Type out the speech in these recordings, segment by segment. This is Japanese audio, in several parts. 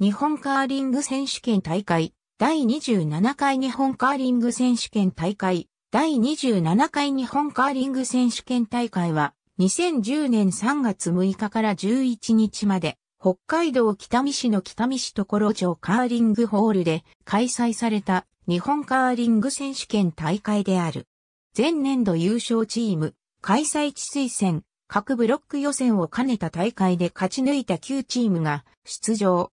日本カーリング選手権大会、第27回日本カーリング選手権大会、第27回日本カーリング選手権大会は、2010年3月6日から11日まで、北海道北見市の北見市所町カーリングホールで開催された日本カーリング選手権大会である。前年度優勝チーム、開催地推薦、各ブロック予選を兼ねた大会で勝ち抜いた9チームが出場。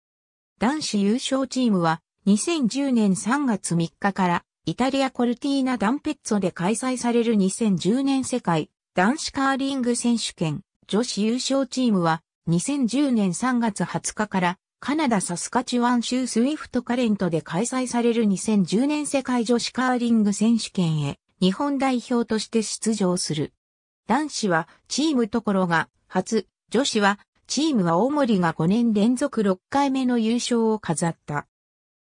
男子優勝チームは2010年3月3日からイタリアコルティーナダンペッツォで開催される2010年世界男子カーリング選手権女子優勝チームは2010年3月20日からカナダサスカチワン州スウィフトカレントで開催される2010年世界女子カーリング選手権へ日本代表として出場する。男子はチームところが初、女子はチームは大森が5年連続6回目の優勝を飾った。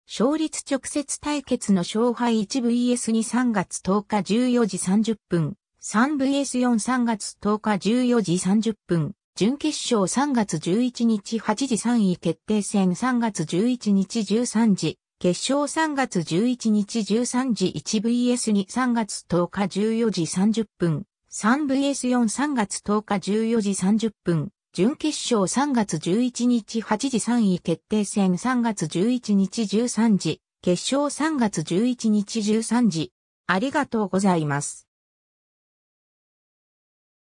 勝率直接対決の勝敗 1vs2 3月10日14時30分、3vs4 3月10日14時30分、準決勝3月11日8時3位決定戦3月11日13時、決勝3月11日13時 1vs2 3月10日14時30分、3vs4 3月10日14時30分、準決勝3月11日8時3位決定戦3月11日13時、決勝3月11日13時。ありがとうございます。